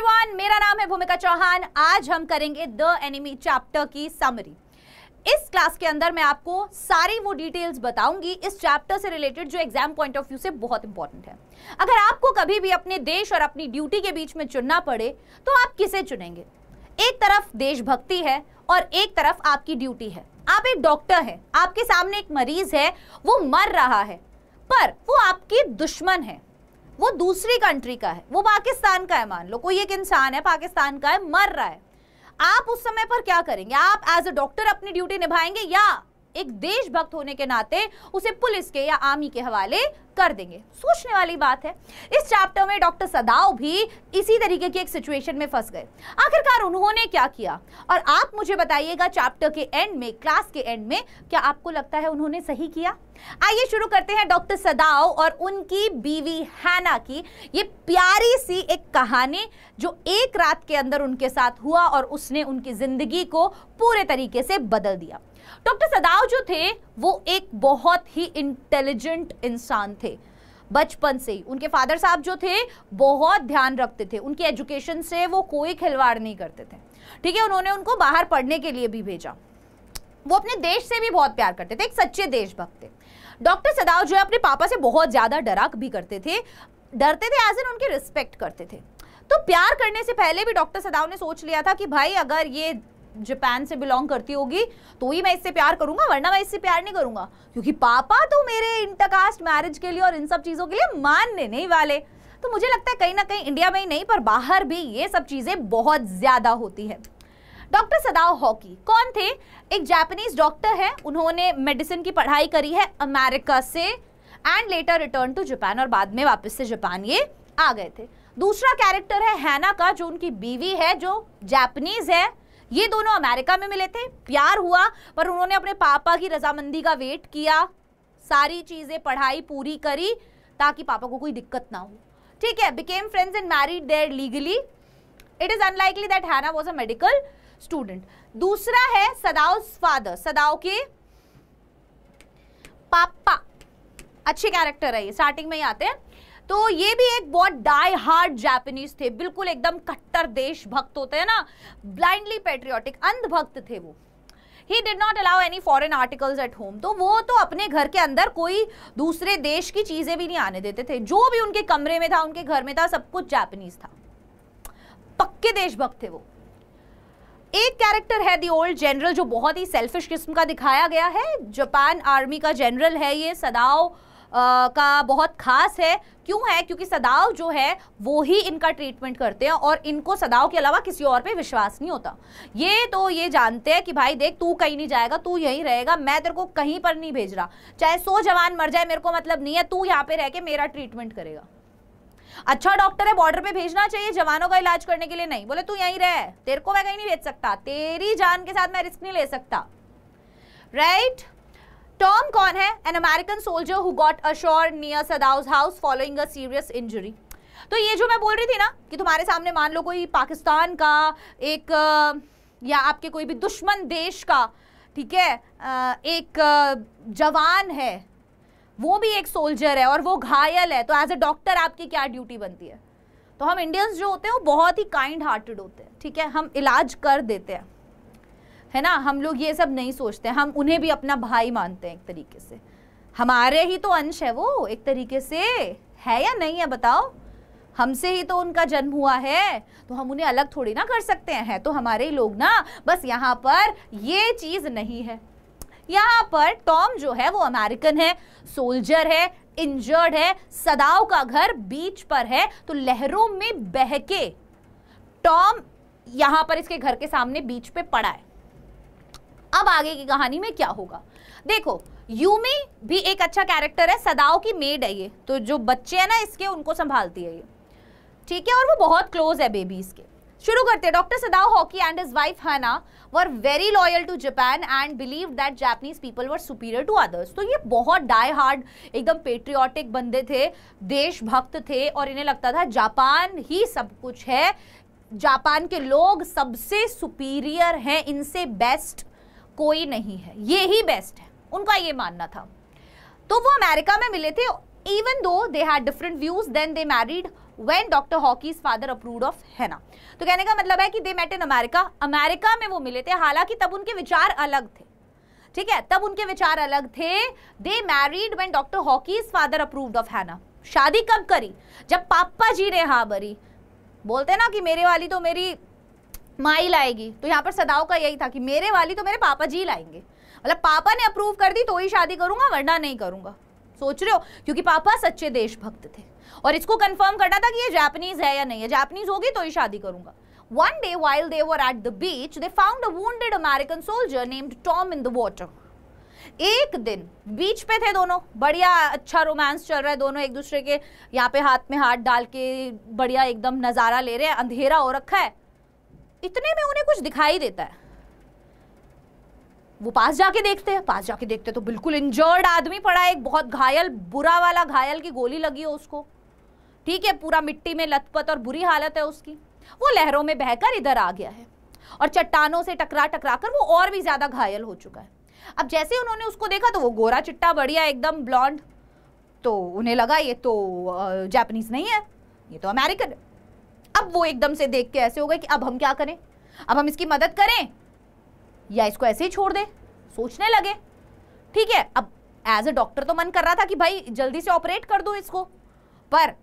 Everyone मेरा नाम है भूमिका चौहान आज हम करेंगे द एनिमी चैप्टर की समरी इस क्लास के अंदर मैं आपको सारी वो डिटेल्स बताऊंगी इस चैप्टर से रिलेटेड जो एग्जाम पॉइंट ऑफ व्यू से बहुत इंपॉर्टेंट है अगर आपको कभी भी अपने देश और अपनी ड्यूटी के बीच में चुनना पड़े तो आप किसे चुनेंगे एक तरफ देशभक्ति है और एक तरफ आपकी ड्यूटी है आप एक डॉक्टर हैं आपके सामने एक मरीज है वो मर रहा है पर वो आपकी दुश्मन है वो दूसरी कंट्री का है वो पाकिस्तान का है मान लो कोई एक इंसान है पाकिस्तान का है मर रहा है आप उस समय पर क्या करेंगे आप एज अ डॉक्टर अपनी ड्यूटी निभाएंगे या एक देशभक्त होने के नाते उसे पुलिस के या आर्मी के हवाले कर देंगे सोचने वाली बात है इस चैप्टर में डॉक्टर सदाव भी इसी तरीके की एक सिचुएशन में फंस गए आखिरकार उन्होंने क्या किया और आप मुझे बताइएगा चैप्टर के एंड में क्लास के एंड में क्या आपको लगता है उन्होंने सही किया आइए शुरू करते हैं डॉक्टर सदाव और उनकी बीवी हैना की ये प्यारी सी एक कहानी जो एक रात के अंदर उनके साथ हुआ और उसने उनकी जिंदगी को पूरे तरीके से बदल दिया डॉक्टर सदाव जो थे वो एक बहुत ही इंटेलिजेंट इंसान थे बचपन से ही उनके फादर साहब जो थे बहुत ध्यान रखते थे उनकी एजुकेशन से वो कोई खिलवाड़ नहीं करते थे ठीक है उन्होंने उनको बाहर पढ़ने के लिए भी भेजा वो अपने देश से भी बहुत प्यार करते थे एक सच्चे देशभक्त थे डॉक्टर सदाव जो है अपने पापा से बहुत ज़्यादा डराक भी करते थे डरते थे एज एन उनके रिस्पेक्ट करते थे तो प्यार करने से पहले भी डॉक्टर सदाव ने सोच लिया था कि भाई अगर ये जापान से बिलोंग करती होगी तो ही मैं इससे प्यार करूंगा वरना मैं इससे प्यार नहीं करूंगा क्योंकि पापा तो मेरे इंटरकास्ट मैरिज के लिए और इन सब चीज़ों के लिए मानने नहीं वाले तो मुझे लगता है कहीं ना कहीं इंडिया में ही नहीं पर बाहर भी ये सब चीज़ें बहुत ज़्यादा होती है डॉक्टर सदाव हॉकी कौन थे एक जापानीज डॉक्टर हैं उन्होंने मेडिसिन की पढ़ाई करी है अमेरिका से and later return to Japan और बाद में वापस से जापान ये आ गए थे दूसरा कैरेक्टर है हैना का जो उनकी बीवी है जो जापानीज है ये दोनों अमेरिका में मिले थे प्यार हुआ पर उन्होंने अपने पापा की रजामंदी का वेट किया सारी चीज़ें पढ़ाई पूरी करी ताकि पापा को कोई दिक्कत ना हो ठीक है became friends and married there legally it is unlikely that Hana was a medical student दूसरा है सदाओ फादर सदाओ के पापा अच्छे कैरेक्टर है ये स्टार्टिंग में ही आते हैं तो ये भी एक बहुत डाई हार्ड जापानीज थे बिल्कुल एकदम कट्टर देशभक्त होते हैं ना ब्लाइंडली पेट्रियोटिक अंधभक्त थे वो He did not allow any foreign articles at home. तो वो तो अपने घर के अंदर कोई दूसरे देश की चीज़ें भी नहीं आने देते थे जो भी उनके कमरे में था उनके घर में था सब कुछ जापनीज था पक्के देशभक्त थे वो एक कैरेक्टर है दी ओल्ड जनरल जो बहुत ही सेल्फिश किस्म का दिखाया गया है जापान आर्मी का जनरल है ये सदाओ आ, का बहुत खास है क्यों है क्योंकि सदाव जो है वो ही इनका ट्रीटमेंट करते हैं और इनको सदाव के अलावा किसी और पे विश्वास नहीं होता ये तो ये जानते हैं कि भाई देख तू कहीं नहीं जाएगा तू यहीं रहेगा मैं तेरे को कहीं पर नहीं भेज रहा चाहे सो जवान मर जाए मेरे को मतलब नहीं है तू यहाँ पे रह के मेरा ट्रीटमेंट करेगा अच्छा डॉक्टर है बॉर्डर पे भेजना चाहिए जवानों का इलाज करने के लिए नहीं बोले तू यहीं रहे तेरे को मैं कहीं नहीं भेज सकता तेरी जान के साथ मैं रिस्क नहीं ले सकता राइट right? टॉम कौन है an American soldier who got ashore near Sadao's house following a serious injury तो ये जो मैं बोल रही थी ना कि तुम्हारे सामने मान लो कोई पाकिस्तान का एक या आपके कोई भी दुश्मन देश का ठीक है एक जवान है वो भी एक सोल्जर है और वो घायल है तो एज अ डॉक्टर आपकी क्या ड्यूटी बनती है तो हम इंडियंस जो होते हैं वो बहुत ही काइंड हार्टेड होते हैं ठीक है हम इलाज कर देते हैं है ना हम लोग ये सब नहीं सोचते हम उन्हें भी अपना भाई मानते हैं एक तरीके से हमारे ही तो अंश है वो एक तरीके से है या नहीं है बताओ हमसे ही तो उनका जन्म हुआ है तो हम उन्हें अलग थोड़ी ना कर सकते हैं है तो हमारे ही लोग ना बस यहाँ पर ये चीज़ नहीं है यहाँ पर टॉम जो है वो अमेरिकन है सोल्जर है इंजर्ड है सदाव का घर बीच पर है तो लहरों में बहके टॉम यहाँ पर इसके घर के सामने बीच पे पड़ा है अब आगे की कहानी में क्या होगा देखो यूमी भी एक अच्छा कैरेक्टर है सदाओ की मेड है ये तो जो बच्चे हैं ना इसके उनको संभालती है ये ठीक है और वो बहुत क्लोज है बेबीज के शुरू करते हैं doctor Sadao Hoki and his wife Hana were very loyal to Japan and believe that Japanese people were superior to others तो ये बहुत डाई हार्ड एकदम पेट्रियाटिक बंदे थे देशभक्त थे और इन्हें लगता था जापान ही सब कुछ है जापान के लोग सबसे सुपीरियर हैं इनसे बेस्ट कोई नहीं है ये ही बेस्ट है उनका ये मानना था तो वो अमेरिका में मिले थे even though they had different views then they married when dr hockey's father approved of henna तो कहने का मतलब है कि they met in America America में वो मिले थे हालांकि तब उनके विचार अलग थे ठीक है तब उनके विचार अलग थे they married when doctor Hoki's father approved of Hana शादी कब करी जब पापा जी ने हाँ भरी बोलते ना कि मेरे वाली तो मेरी माई लाएगी तो यहाँ पर सदाओ का यही था कि मेरे वाली तो मेरे पापा जी लाएंगे मतलब पापा ने अप्रूव कर दी तो ही शादी करूंगा वरना नहीं करूंगा सोच रहे हो क्योंकि पापा सच्चे देशभक्त थे और इसको कंफर्म करना था कि ये जापानीज है या नहीं है जापानीज होगी तो ही शादी करूंगा one day while they were at the beach they found a wounded American soldier named Tom in the water एक दिन बीच पे थे दोनों बढ़िया अच्छा रोमांस चल रहा है दोनों एक दूसरे के यहाँ पे हाथ में हाथ डाल के बढ़िया एकदम नज़ारा ले रहे हैं अंधेरा हो रखा है इतने में उन्हें कुछ दिखाई देता है वो पास जाके देखते हैं पास जाके देखते हैं तो बिल्कुल इंजर्ड आदमी पड़ा है एक बहुत घायल बुरा वाला घायल की गोली लगी हो उसको ठीक है पूरा मिट्टी में लथपथ और बुरी हालत है उसकी वो लहरों में बहकर इधर आ गया है और चट्टानों से टकरा टकरा कर वो और भी ज़्यादा घायल हो चुका है अब जैसे उन्होंने उसको देखा तो वो गोरा चिट्टा बढ़िया एकदम ब्लॉन्ड तो उन्हें लगा ये तो जापनीज नहीं है ये तो अमेरिकन है अब वो एकदम से देख के ऐसे हो गए कि अब हम क्या करें अब हम इसकी मदद करें या इसको ऐसे ही छोड़ दें सोचने लगे ठीक है अब एज अ डॉक्टर तो मन कर रहा था कि भाई जल्दी से ऑपरेट कर दो इसको पर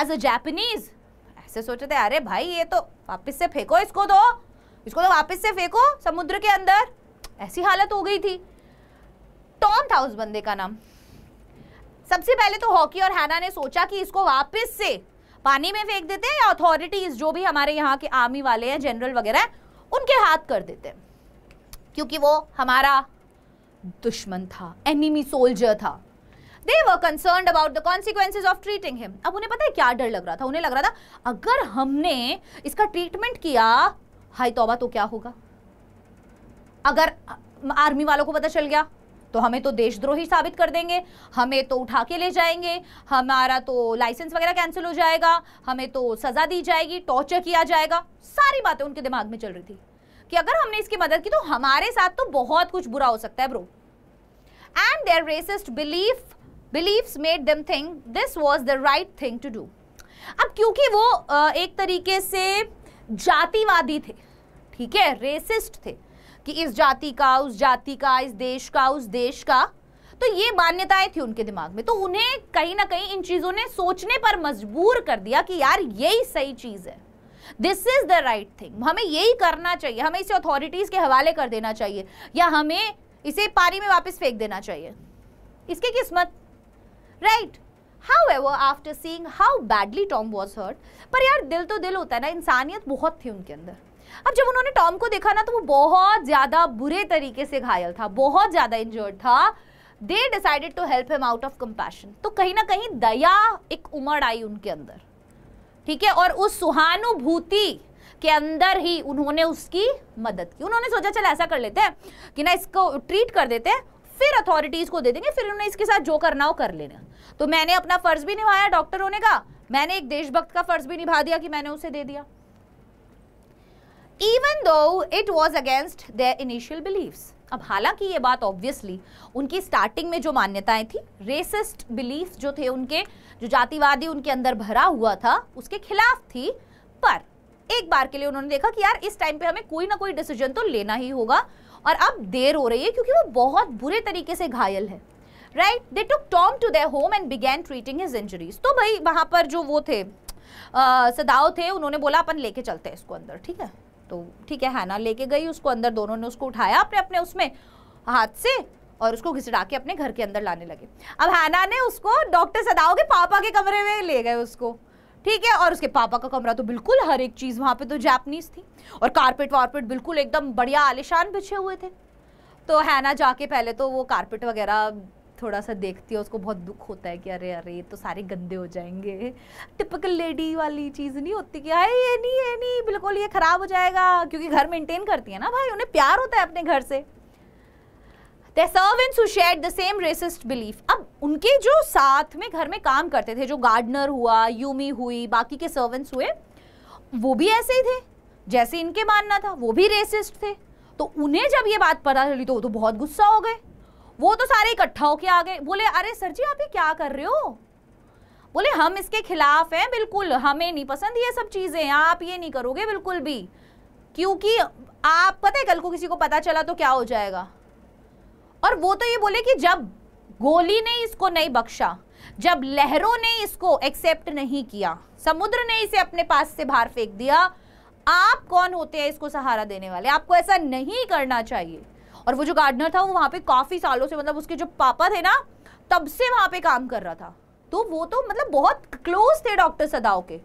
एज अ जैपनीज ऐसे सोचे थे अरे भाई ये तो वापस से फेंको इसको दो तो। इसको तो वापस से फेंको समुद्र के अंदर ऐसी हालत हो गई थी टॉम था उस बंदे का नाम सबसे पहले तो हॉकी और हैना ने सोचा कि इसको वापस से पानी में फेंक देते हैं या अथॉरिटीज जो भी हमारे यहाँ के आर्मी वाले हैं जनरल वगैरह उनके हाथ कर देते हैं क्योंकि वो हमारा दुश्मन था एनिमी सोल्जर था they were concerned about the consequences of treating him अब उन्हें पता है क्या डर लग रहा था उन्हें लग रहा था अगर हमने इसका ट्रीटमेंट किया हाई तोबा तो क्या होगा अगर आर्मी वालों को पता चल गया तो हमें तो देशद्रोही साबित कर देंगे हमें तो उठा के ले जाएंगे हमारा तो लाइसेंस वगैरह कैंसिल हो जाएगा हमें तो सज़ा दी जाएगी टॉर्चर किया जाएगा सारी बातें उनके दिमाग में चल रही थी कि अगर हमने इसकी मदद की तो हमारे साथ तो बहुत कुछ बुरा हो सकता है bro and their racist belief beliefs made them think this was the right thing to do अब क्योंकि वो एक तरीके से जातिवादी थे ठीक है रेसिस्ट थे कि इस जाति का उस जाति का इस देश का उस देश का तो ये मान्यताएं थी उनके दिमाग में तो उन्हें कहीं ना कहीं इन चीज़ों ने सोचने पर मजबूर कर दिया कि यार यही सही चीज़ है this is the right thing हमें यही करना चाहिए हमें इसे अथॉरिटीज़ के हवाले कर देना चाहिए या हमें इसे पानी में वापस फेंक देना चाहिए इसकी किस्मत right however after seeing how badly Tom was hurt पर यार दिल तो दिल होता है ना इंसानियत बहुत थी उनके अंदर अब जब उन्होंने टॉम को देखा ना तो वो बहुत ज़्यादा बुरे तरीके से घायल था बहुत ज़्यादा इंजर्ड था they decided to help him out of compassion तो कहीं ना कहीं दया एक उमड़ आई उनके अंदर ठीक है और उस सुहानुभूति के अंदर ही उन्होंने उसकी मदद की उन्होंने सोचा चल ऐसा कर लेते हैं कि ना इसको ट्रीट कर देते हैं फिर अथॉरिटीज को दे देंगे फिर उन्होंने इसके साथ जो करना हो कर लेना तो मैंने अपना फर्ज भी निभाया डॉक्टर होने का मैंने एक देशभक्त का फर्ज भी निभा दिया कि मैंने उसे दे दिया even though it was against their initial belief अब हालांकि ये बात ऑब्वियसली उनकी स्टार्टिंग में जो मान्यताएं थी रेसिस्ट बिलीफ जो थे उनके जो जातिवादी उनके अंदर भरा हुआ था उसके खिलाफ थी पर एक बार के लिए उन्होंने देखा कि यार इस टाइम पे हमें कोई ना कोई डिसीजन तो लेना ही होगा और अब देर हो रही है क्योंकि वो बहुत बुरे तरीके से घायल है right they took Tom to their home and began treating his injuries तो भाई वहां पर जो वो थे सदाओ थे उन्होंने बोला अपन लेके चलते हैं इसको अंदर ठीक है तो ठीक है हैना लेके गई उसको अंदर दोनों ने उसको उठाया अपने अपने उसमें हाथ से और उसको घिसटा के अपने घर के अंदर लाने लगे अब हैना ने उसको डॉक्टर सदाओ के पापा के कमरे में ले गए उसको ठीक है और उसके पापा का कमरा तो बिल्कुल हर एक चीज़ वहां पे तो जापनीज थी और कारपेट वारपेट बिल्कुल एकदम बढ़िया आलिशान बिछे हुए थे तो हैना जाके पहले तो वो कारपेट वगैरह थोड़ा सा देखती है उसको बहुत दुख होता है कि अरे अरे तो सारे गंदे हो जाएंगे टिपिकल लेडी वाली चीज़ नहीं होती कि अरे ये नहीं ये नहीं बिल्कुल ये ख़राब हो जाएगा क्योंकि घर मेंटेन करती है ना भाई उन्हें प्यार होता है अपने घर से the servants who share the same racist belief अब उनके जो साथ में घर में काम करते थे जो गार्डनर हुआ यूमी हुई बाकी के सर्वेंट्स हुए वो भी ऐसे ही थे जैसे इनके मानना था वो भी रेसिस्ट थे तो उन्हें जब ये बात पता चली तो वो तो बहुत गुस्सा हो गए वो तो सारे इकट्ठा होके आ गए बोले अरे सर जी आप ये क्या कर रहे हो बोले हम इसके खिलाफ हैं बिल्कुल हमें नहीं पसंद ये सब चीज़ें आप ये नहीं करोगे बिल्कुल भी क्योंकि आप पता है कल को किसी को पता चला तो क्या हो जाएगा और वो तो ये बोले कि जब गोली ने इसको नहीं बख्शा जब लहरों ने इसको एक्सेप्ट नहीं किया समुद्र ने इसे अपने पास से बाहर फेंक दिया आप कौन होते हैं इसको सहारा देने वाले आपको ऐसा नहीं करना चाहिए और वो जो गार्डनर था वो वहाँ पे काफ़ी सालों से मतलब उसके जो पापा थे ना तब से वहाँ पे काम कर रहा था तो वो तो मतलब बहुत क्लोज थे डॉक्टर सदाओ के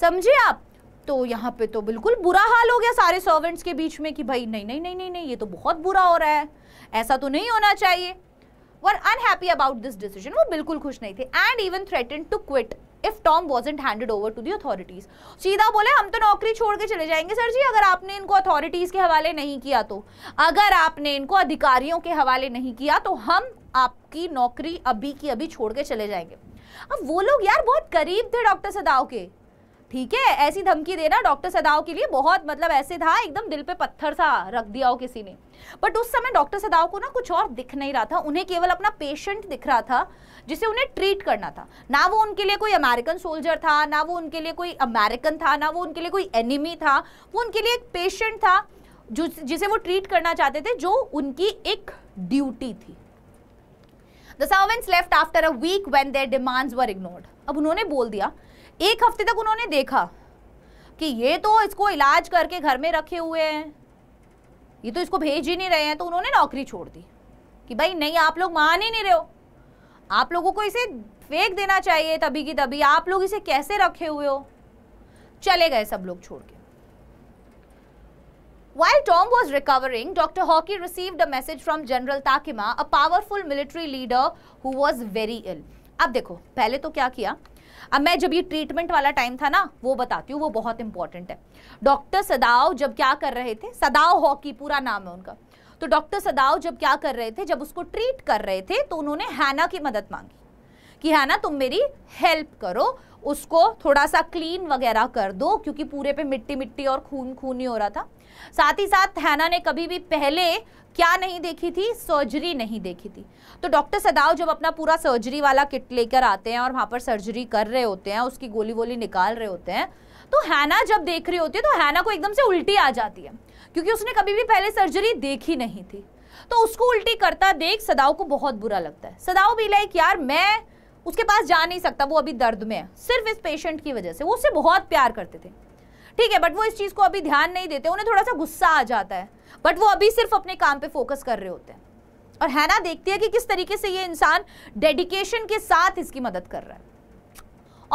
समझे आप तो यहाँ पे तो बिल्कुल बुरा हाल हो गया सारे सर्वेंट्स के बीच में कि भाई नहीं नहीं नहीं नहीं नहीं ये तो बहुत बुरा हो रहा है ऐसा तो नहीं होना चाहिए were unhappy about this decision वो बिल्कुल खुश नहीं थे and even threaten to quit if Tom wasn't handed over to the authorities सीधा बोले हम तो नौकरी छोड़ के चले जाएंगे सर जी अगर आपने इनको अथॉरिटीज के हवाले नहीं किया तो अगर आपने इनको अधिकारियों के हवाले नहीं किया तो हम आपकी नौकरी अभी की अभी छोड़ के चले जाएंगे अब वो लोग यार बहुत करीब थे डॉक्टर सदाव के ठीक है ऐसी धमकी देना डॉक्टर सदाव के लिए बहुत मतलब ऐसे था एकदम दिल पे पत्थर सा रख दिया हो किसी ने बट उस समय डॉक्टर सदाव को ना कुछ और दिख नहीं रहा था उन्हें केवल अपना पेशेंट दिख रहा था जिसे उन्हें ट्रीट करना था ना वो उनके लिए कोई अमेरिकन सोल्जर था ना वो उनके लिए कोई अमेरिकन था ना वो उनके लिए कोई एनिमी था वो उनके लिए एक पेशेंट था जो जिसे वो ट्रीट करना चाहते थे जो उनकी एक ड्यूटी थी the servants left after a week when their demands were ignored अब उन्होंने बोल दिया एक हफ्ते तक उन्होंने देखा कि ये तो इसको इलाज करके घर में रखे हुए हैं ये तो इसको भेज ही नहीं रहे हैं तो उन्होंने नौकरी छोड़ दी कि भाई नहीं आप लोग मान ही नहीं रहे हो आप लोगों को इसे फेंक देना चाहिए तभी की तभी आप लोग इसे कैसे रखे हुए हो चले गए सब लोग छोड़ के While Tom was recovering, Dr. Hockey received a message from General Takima, a powerful military leader who was very ill. अब देखो पहले तो क्या किया अब मैं जब ये ट्रीटमेंट वाला टाइम था ना वो बताती हूँ वो बहुत इंपॉर्टेंट है डॉक्टर सदाव जब क्या कर रहे थे सदाव हॉकी पूरा नाम है उनका तो डॉक्टर सदाव जब क्या कर रहे थे जब उसको ट्रीट कर रहे थे तो उन्होंने हैना की मदद मांगी कि हैना तुम मेरी हेल्प करो उसको थोड़ा सा क्लीन वगैरह कर दो क्योंकि पूरे पे मिट्टी मिट्टी और खून खून ही हो रहा था साथ ही साथ हैना ने कभी भी पहले क्या नहीं देखी थी सर्जरी नहीं देखी थी तो डॉक्टर सदाव जब अपना पूरा सर्जरी वाला किट लेकर आते हैं और वहाँ पर सर्जरी कर रहे होते हैं उसकी गोली वोली निकाल रहे होते हैं तो हैना जब देख रही होती है तो हैना को एकदम से उल्टी आ जाती है क्योंकि उसने कभी भी पहले सर्जरी देखी नहीं थी तो उसको उल्टी करता देख सदाव को बहुत बुरा लगता है सदाव भी लाइक यार मैं उसके पास जा नहीं सकता वो अभी दर्द में है सिर्फ इस पेशेंट की वजह से वो उसे बहुत प्यार करते थे ठीक है बट वो इस चीज़ को अभी ध्यान नहीं देते उन्हें थोड़ा सा गुस्सा आ जाता है बट वो अभी सिर्फ अपने काम पे फोकस कर रहे होते हैं और हैना देखती है कि किस तरीके से ये इंसान डेडिकेशन के साथ इसकी मदद कर रहा है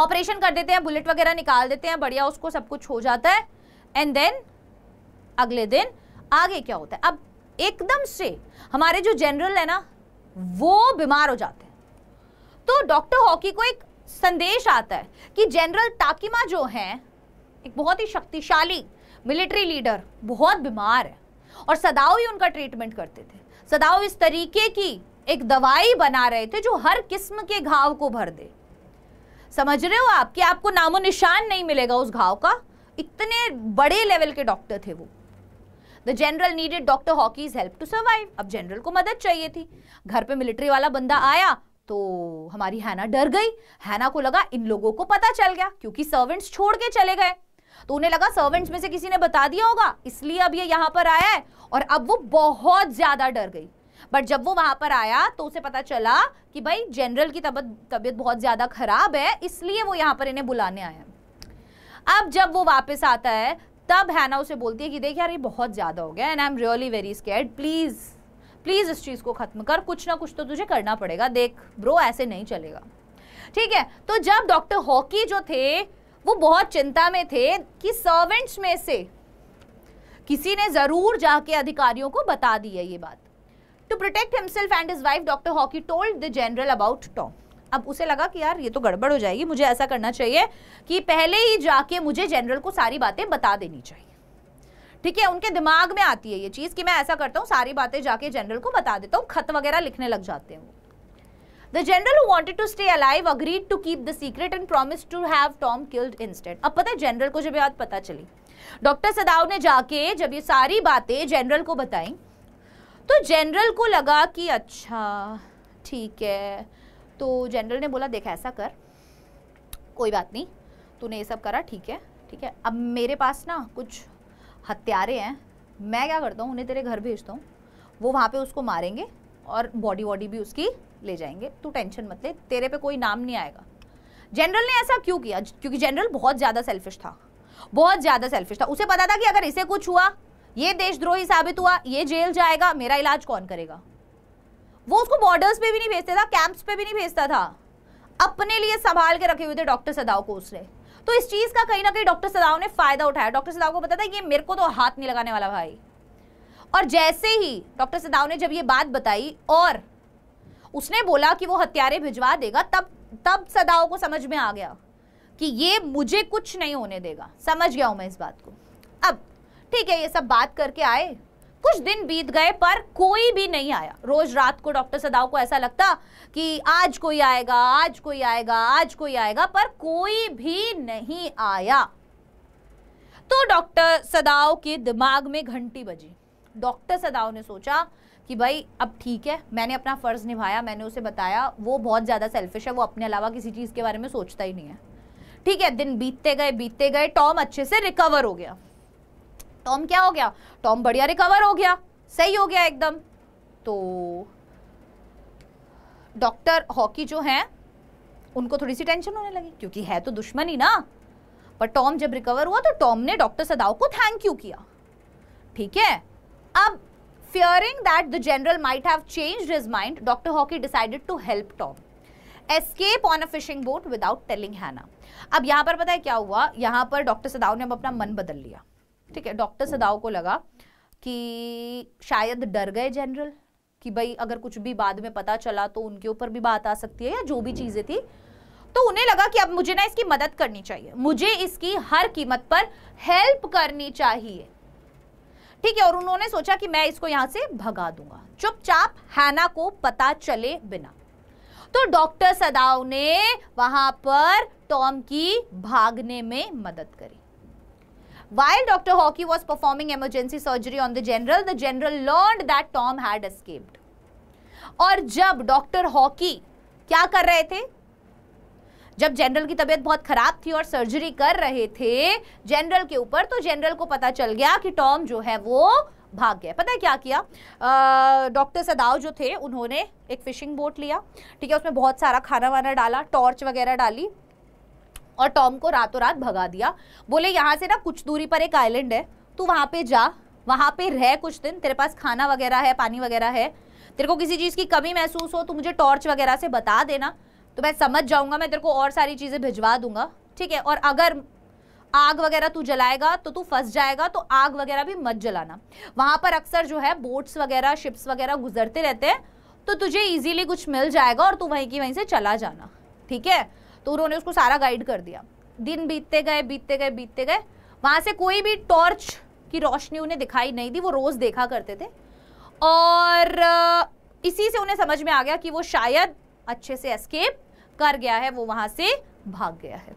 ऑपरेशन कर देते हैं बुलेट वगैरह निकाल देते हैं बढ़िया उसको सब कुछ हो जाता है एंड देन अगले दिन आगे क्या होता है अब एकदम से हमारे जो जनरल है ना वो बीमार हो जाते हैं तो डॉक्टर हॉकी को एक संदेश आता है कि जनरल ताकिमा जो हैं एक बहुत ही शक्तिशाली मिलिट्री लीडर बहुत बीमार है और सदाओ ही उनका ट्रीटमेंट करते थे सदाओ इस तरीके की एक दवाई बना रहे थे जो हर किस्म के घाव को भर दे समझ रहे हो आप कि आपको नामो निशान नहीं मिलेगा उस घाव का इतने बड़े लेवल के डॉक्टर थे वो the general needed doctor Hoki's help to survive अब जनरल को मदद चाहिए थी घर पे मिलिट्री वाला बंदा आया तो हमारी हैना डर गई हैना को लगा इन लोगों को पता चल गया क्योंकि सर्वेंट्स छोड़ के चले गए तो उन्हें लगा सर्वेंट्स में से किसी ने बता दिया होगा इसलिए अब ये यहाँ पर आया है और अब वो बहुत ज़्यादा डर गई बट जब वो वहां पर आया तो उसे पता चला कि भाई जनरल की तबियत तबीयत बहुत ज़्यादा ख़राब है इसलिए वो यहाँ पर इन्हें बुलाने आया अब जब वो वापस आता है तब है ना उसे बोलती है कि देख यार ये बहुत ज़्यादा हो गया and I am really very scared please please इस चीज़ को ख़त्म कर कुछ ना कुछ तो तुझे करना पड़ेगा देख ब्रो ऐसे नहीं चलेगा ठीक है तो जब डॉक्टर हॉकी जो थे वो बहुत चिंता में थे कि सर्वेंट्स में से किसी ने जरूर जाके अधिकारियों को बता दी है ये बात to protect himself and his wife doctor Hoki told the general about Tom अब उसे लगा कि यार ये तो गड़बड़ हो जाएगी मुझे ऐसा करना चाहिए कि पहले ही जाके मुझे जनरल को सारी बातें बता देनी चाहिए ठीक है उनके दिमाग में आती है ये चीज़ कि मैं ऐसा करता हूँ सारी बातें जाके जनरल को बता देता हूँ खत वगैरह लिखने लग जाते हैं वो The general who wanted to stay alive agreed to keep the secret and promised to have Tom killed instead. अब पता है जनरल को जब ये बात पता चली डॉक्टर सदाव ने जाके जब ये सारी बातें जनरल को बताई तो जनरल को लगा कि अच्छा ठीक है तो जनरल ने बोला देख ऐसा कर कोई बात नहीं तूने ये सब करा ठीक है ठीक है अब मेरे पास ना कुछ हत्यारे हैं मैं क्या करता हूँ उन्हें तेरे घर भेजता हूँ वो वहाँ पे उसको मारेंगे और बॉडी वॉडी भी उसकी ले जाएंगे तू टेंशन मत ले तेरे पे कोई नाम नहीं आएगा जनरल ने ऐसा क्यों किया क्योंकि जनरल बहुत ज़्यादा सेल्फिश था बहुत ज़्यादा सेल्फिश था उसे पता था कि अगर इसे कुछ हुआ ये देशद्रोही साबित हुआ ये जेल जाएगा मेरा इलाज कौन करेगा वो उसको बॉर्डर्स पे भी नहीं भेजता था कैंप्स पे भी नहीं भेजता था अपने लिए संभाल के रखे हुए थे डॉक्टर सदाव को उसने तो इस चीज़ का कहीं ना कहीं डॉक्टर सदाव ने फ़ायदा उठाया डॉक्टर सदाव को पता था ये मेरे को तो हाथ नहीं लगाने वाला भाई और जैसे ही डॉक्टर सदाव ने जब ये बात बताई और उसने बोला कि वो हत्यारे भिजवा देगा तब तब सदाओ को समझ में आ गया कि ये मुझे कुछ नहीं होने देगा समझ गया हूं मैं इस बात को अब ठीक है ये सब बात करके आए कुछ दिन बीत गए पर कोई भी नहीं आया रोज रात को डॉक्टर सदाव को ऐसा लगता कि आज कोई आएगा आज कोई आएगा आज कोई आएगा पर कोई भी नहीं आया तो डॉक्टर सदाव के दिमाग में घंटी बजी डॉक्टर सदाव ने सोचा कि भाई अब ठीक है मैंने अपना फ़र्ज़ निभाया मैंने उसे बताया वो बहुत ज़्यादा सेल्फिश है वो अपने अलावा किसी चीज़ के बारे में सोचता ही नहीं है ठीक है दिन बीतते गए बीतते गए टॉम अच्छे से रिकवर हो गया टॉम क्या हो गया टॉम बढ़िया रिकवर हो गया सही हो गया एकदम तो डॉक्टर हॉकी जो हैं उनको थोड़ी सी टेंशन होने लगी क्योंकि है तो दुश्मन ही ना पर टॉम जब रिकवर हुआ तो टॉम ने डॉक्टर सदाव को थैंक यू किया ठीक है अब Fearing that the general might have changed his mind, Dr. Hockey decided to help Tom. Escape on a fishing boat without telling Hana अब यहाँ पर पता है क्या हुआ यहाँ पर डॉक्टर सदाव ने अब अपना मन बदल लिया ठीक है डॉक्टर सदाव को लगा कि शायद डर गए जनरल कि भाई अगर कुछ भी बाद में पता चला तो उनके ऊपर भी बात आ सकती है या जो भी चीज़ें थी तो उन्हें लगा कि अब मुझे ना इसकी मदद करनी चाहिए मुझे इसकी हर कीमत पर हेल्प करनी चाहिए ठीक है और उन्होंने सोचा कि मैं इसको यहां से भगा दूंगा चुपचाप हैना को पता चले बिना तो डॉक्टर सदाव ने वहां पर टॉम की भागने में मदद करी while doctor Hoki was performing emergency surgery on the general the general learn that Tom had escaped और जब डॉक्टर हॉकी क्या कर रहे थे जब जनरल की तबीयत बहुत खराब थी और सर्जरी कर रहे थे जनरल के ऊपर तो जनरल को पता चल गया कि टॉम जो है वो भाग गया पता है क्या किया डॉक्टर सदाव जो थे उन्होंने एक फिशिंग बोट लिया ठीक है उसमें बहुत सारा खाना वाना डाला टॉर्च वगैरह डाली और टॉम को रातों रात भगा दिया बोले यहाँ से ना कुछ दूरी पर एक आइलैंड है तू वहाँ पे जा वहाँ पे रह कुछ दिन तेरे पास खाना वगैरह है पानी वगैरह है तेरे को किसी चीज़ की कमी महसूस हो तो मुझे टॉर्च वगैरह से बता देना तो मैं समझ जाऊँगा मैं तेरे को और सारी चीज़ें भिजवा दूंगा ठीक है और अगर आग वगैरह तू जलाएगा तो तू फंस जाएगा तो आग वगैरह भी मत जलाना वहाँ पर अक्सर जो है बोट्स वगैरह शिप्स वगैरह गुजरते रहते हैं तो तुझे इजीली कुछ मिल जाएगा और तू वहीं की वहीं से चला जाना ठीक है तो उन्होंने उसको सारा गाइड कर दिया दिन बीतते गए बीतते गए बीतते गए वहाँ से कोई भी टॉर्च की रोशनी उन्हें दिखाई नहीं दी वो रोज़ देखा करते थे और इसी से उन्हें समझ में आ गया कि वो शायद अच्छे से एस्केप कर गया है वो वहां से भाग गया है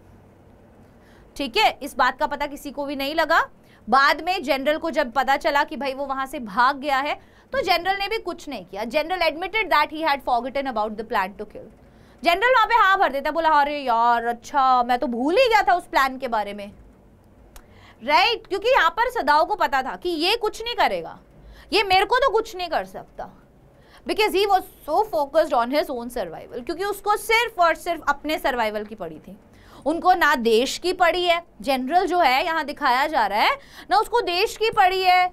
ठीक है इस बात का पता किसी को भी नहीं लगा बाद में जनरल को जब पता चला कि भाई वो वहां से भाग गया है तो जनरल ने भी कुछ नहीं किया general admitted that he had forgotten about the plan to kill general वहां पे हाँ भर देता बोला अरे यार अच्छा मैं तो भूल ही गया था उस प्लान के बारे में राइट right? क्योंकि यहाँ पर सदाओ को पता था कि ये कुछ नहीं करेगा ये मेरे को तो कुछ नहीं कर सकता because he was so focused on his own survival क्योंकि उसको सिर्फ और सिर्फ अपने सर्वाइवल की पड़ी थी उनको ना देश की पड़ी है जनरल जो है यहाँ दिखाया जा रहा है ना उसको देश की पड़ी है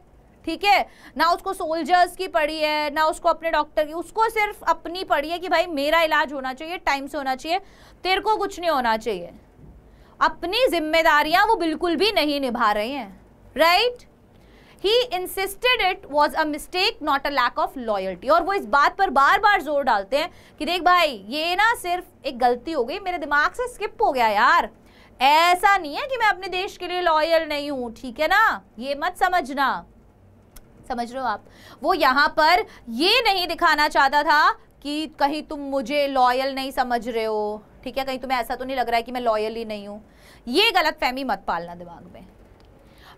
ठीक है ना उसको सोल्जर्स की पड़ी है ना उसको अपने डॉक्टर की उसको सिर्फ अपनी पड़ी है कि भाई मेरा इलाज होना चाहिए टाइम से होना चाहिए तेरे को कुछ नहीं होना चाहिए अपनी जिम्मेदारियां वो बिल्कुल भी नहीं निभा रहे हैं right right? He insisted it was a mistake not a lack of loyalty और वो इस बात पर बार बार जोर डालते हैं कि देख भाई ये ना सिर्फ एक गलती हो गई मेरे दिमाग से स्किप हो गया यार ऐसा नहीं है कि मैं अपने देश के लिए लॉयल नहीं हूँ ठीक है ना ये मत समझना समझ रहे हो आप वो यहां पर ये नहीं दिखाना चाहता था कि कहीं तुम मुझे लॉयल नहीं समझ रहे हो ठीक है कहीं तुम्हें ऐसा तो नहीं लग रहा है कि मैं लॉयल ही नहीं हूँ ये गलत फहमी मत पालना दिमाग में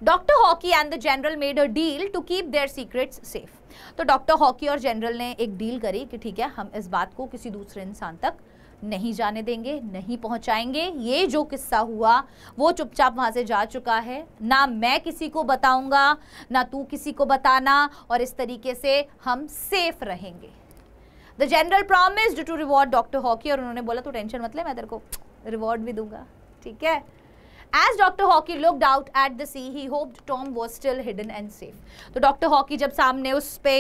doctor Hoki and the general made a deal to keep their secrets safe तो डॉक्टर हॉकी और जनरल ने एक डील करी कि ठीक है हम इस बात को किसी दूसरे इंसान तक नहीं जाने देंगे नहीं पहुंचाएंगे ये जो किस्सा हुआ वो चुपचाप वहां से जा चुका है ना मैं किसी को बताऊंगा ना तू किसी को बताना और इस तरीके से हम सेफ रहेंगे the general promised to reward doctor Hoki और उन्होंने बोला तो टेंशन मत ले मैं तेरे को रिवॉर्ड भी दूंगा ठीक है as doctor Hoki look out at the sea he hope Tom was still hidden and safe तो डॉक्टर हॉकी जब सामने उस पे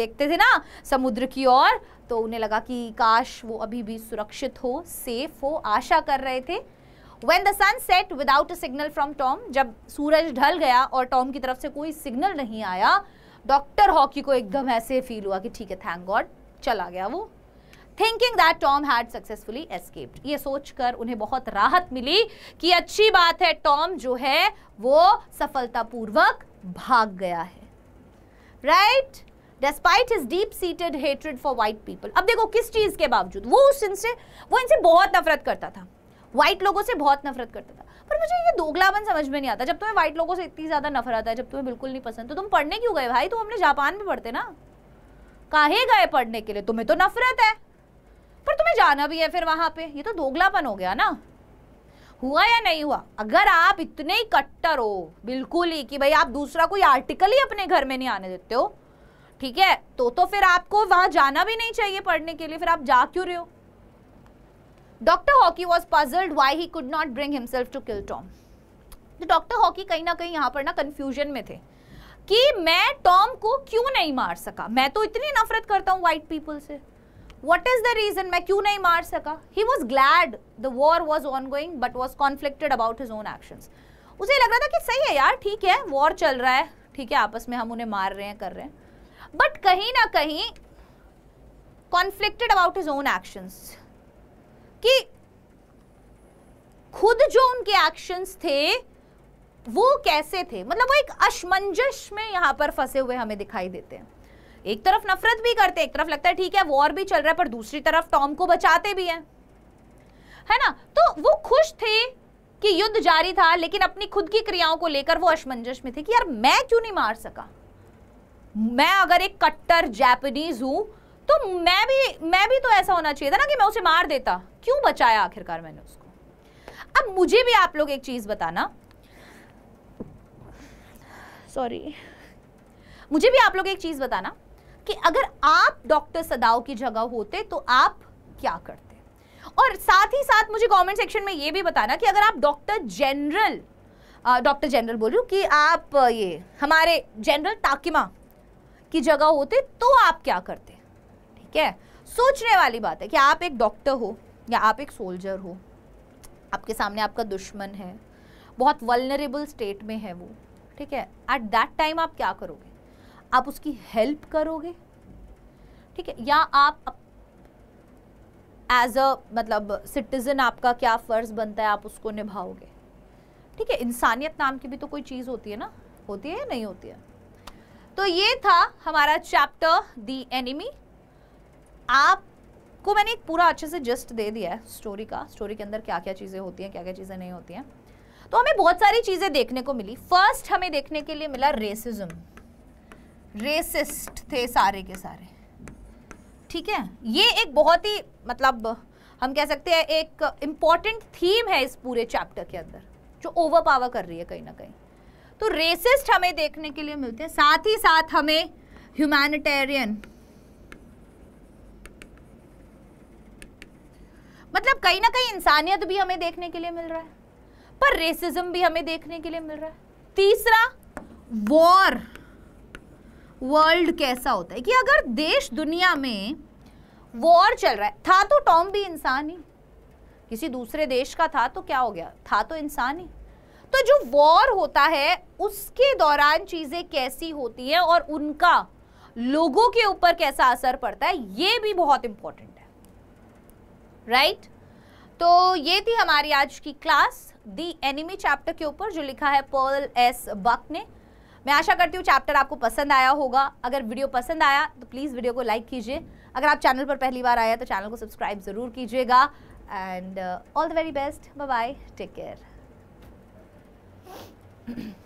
देखते थे ना समुद्र की ओर तो उन्हें लगा कि काश वो अभी भी सुरक्षित हो सेफ हो आशा कर रहे थे when the sun set without a signal from Tom जब सूरज ढल गया और टॉम की तरफ से कोई सिग्नल नहीं आया डॉक्टर हॉकी को एकदम ऐसे फील हुआ कि ठीक है थैंक गॉड चला गया वो thinking that Tom had successfully escaped ये सोचकर उन्हें बहुत राहत मिली कि अच्छी बात है टॉम जो है वो सफलतापूर्वक भाग गया है right despite his deep seated hatred for white people अब देखो किस चीज के बावजूद वो उस इनसे वो इनसे बहुत नफरत करता था व्हाइट लोगों से बहुत नफरत करता था पर मुझे ये दोगलापन समझ में नहीं आता जब तुम्हें व्हाइट लोगों से इतनी ज्यादा नफरत है जब तुम्हें बिल्कुल नहीं पसंद तो तुम पढ़ने क्यों गए भाई तुम हमने जापान में पढ़ते ना काहे गए पढ़ने के लिए तुम्हें तो नफरत है पर तुम्हें जाना भी है फिर वहां पे ये तो दोगलापन हो गया ना हुआ या नहीं हुआ अगर आप इतने ही कट्टर हो बिल्कुल ही कि भाई आप दूसरा कोई आर्टिकल ही अपने घर में नहीं आने देते हो ठीक है तो तो फिर आपको वहां जाना भी नहीं चाहिए पढ़ने के लिए फिर आप जा क्यों रहे हो doctor Hoki was puzzled why he could not bring himself to kill Tom तो डॉक्टर हॉकी कहीं ना कहीं यहाँ पर ना कंफ्यूजन में थे कि मैं टॉम को क्यों नहीं मार सका मैं तो इतनी नफरत करता हूँ व्हाइट पीपल से वट इज द रीजन मैं क्यों नहीं मार सका he was glad the war was ongoing but was conflicted about his own action उसे लग रहा था कि सही है यार ठीक है वॉर चल रहा है ठीक है आपस में हम उन्हें मार रहे हैं कर रहे हैं बट कहीं ना कहीं conflicted about his own action कि खुद जो उनके एक्शन थे वो कैसे थे मतलब वो एक अशमंजस में यहां पर फंसे हुए हमें दिखाई देते हैं एक तरफ नफरत भी करते एक तरफ लगता है ठीक है वॉर भी चल रहा है पर दूसरी तरफ टॉम को बचाते भी हैं है ना तो वो खुश थे कि युद्ध जारी था लेकिन अपनी खुद की क्रियाओं को लेकर वो अशमंजस में थे कि यार मैं क्यों नहीं मार सका मैं अगर एक कट्टर जैपनीज हूं तो मैं भी मैं भी तो ऐसा होना चाहिए था ना कि मैं उसे मार देता क्यों बचाया आखिरकार मैंने उसको अब मुझे भी आप लोग एक चीज बताना सॉरी मुझे भी आप लोग एक चीज बताना कि अगर आप डॉक्टर सदाव की जगह होते तो आप क्या करते और साथ ही साथ मुझे कमेंट सेक्शन में ये भी बताना कि अगर आप डॉक्टर जनरल डॉक्टर जनरल बोलूँ कि आप ये हमारे जनरल ताकिमा की जगह होते तो आप क्या करते ठीक है सोचने वाली बात है कि आप एक डॉक्टर हो या आप एक सोल्जर हो आपके सामने आपका दुश्मन है बहुत वलनरेबल स्टेट में है वो ठीक है एट दैट टाइम आप क्या करोगे आप उसकी हेल्प करोगे ठीक है या आप एज अ मतलब सिटीज़न आपका क्या फ़र्ज़ बनता है आप उसको निभाओगे ठीक है इंसानियत नाम की भी तो कोई चीज़ होती है ना होती है या नहीं होती है तो ये था हमारा चैप्टर दी एनिमी आपको मैंने एक पूरा अच्छे से जस्ट दे दिया है स्टोरी का स्टोरी के अंदर क्या क्या चीज़ें होती हैं क्या क्या चीज़ें नहीं होती हैं तो हमें बहुत सारी चीज़ें देखने को मिली फर्स्ट हमें देखने के लिए मिला रेसिज्म रेसिस्ट थे सारे के सारे ठीक है ये एक बहुत ही मतलब हम कह सकते हैं एक इम्पॉर्टेंट थीम है इस पूरे चैप्टर के अंदर जो ओवर पावर कर रही है कहीं ना कहीं तो रेसिस्ट हमें देखने के लिए मिलते हैं साथ ही साथ हमें ह्यूमैनिटेरियन मतलब कहीं ना कहीं इंसानियत भी हमें देखने के लिए मिल रहा है पर रेसिज्म भी हमें देखने के लिए मिल रहा है तीसरा वॉर वर्ल्ड कैसा होता है कि अगर देश दुनिया में वॉर चल रहा है था तो टॉम भी इंसान ही किसी दूसरे देश का था तो क्या हो गया था तो इंसान ही तो जो वॉर होता है उसके दौरान चीज़ें कैसी होती हैं और उनका लोगों के ऊपर कैसा असर पड़ता है ये भी बहुत इंपॉर्टेंट है राइट right? तो ये थी हमारी आज की क्लास दी एनिमी चैप्टर के ऊपर जो लिखा है पर्ल एस बक ने मैं आशा करती हूँ चैप्टर आपको पसंद आया होगा अगर वीडियो पसंद आया तो प्लीज़ वीडियो को लाइक कीजिए अगर आप चैनल पर पहली बार आया तो चैनल को सब्सक्राइब ज़रूर कीजिएगा and all the very best bye bye take care